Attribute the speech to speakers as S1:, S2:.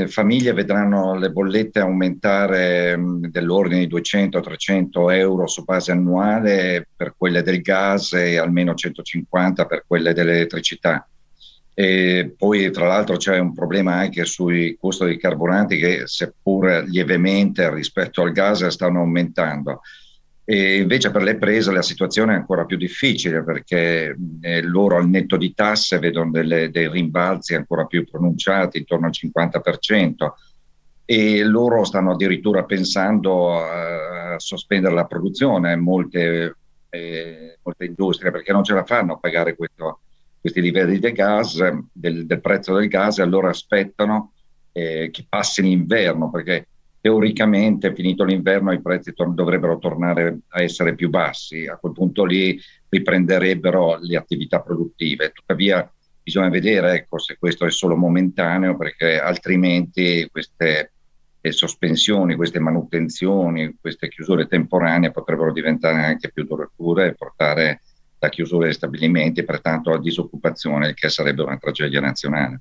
S1: Eh, famiglie vedranno le bollette aumentare mm, dell'ordine di 200-300 euro su base annuale per quelle del gas e almeno 150 per quelle dell'elettricità. E poi tra l'altro c'è un problema anche sui costi dei carburanti che seppur lievemente rispetto al gas stanno aumentando. E invece per le prese la situazione è ancora più difficile perché eh, loro al netto di tasse vedono delle, dei rimbalzi ancora più pronunciati, intorno al 50%, e loro stanno addirittura pensando a, a sospendere la produzione, molte, eh, molte, industrie, perché non ce la fanno a pagare questo, questi livelli di gas, del, del prezzo del gas, e allora aspettano eh, che passi l'inverno, perché teoricamente finito l'inverno i prezzi tor- dovrebbero tornare a essere più bassi, a quel punto lì riprenderebbero le attività produttive. Tuttavia bisogna vedere ecco, se questo è solo momentaneo perché altrimenti queste eh, sospensioni, queste manutenzioni, queste chiusure temporanee potrebbero diventare anche più durature e portare la chiusura degli stabilimenti e pertanto la disoccupazione, che sarebbe una tragedia nazionale.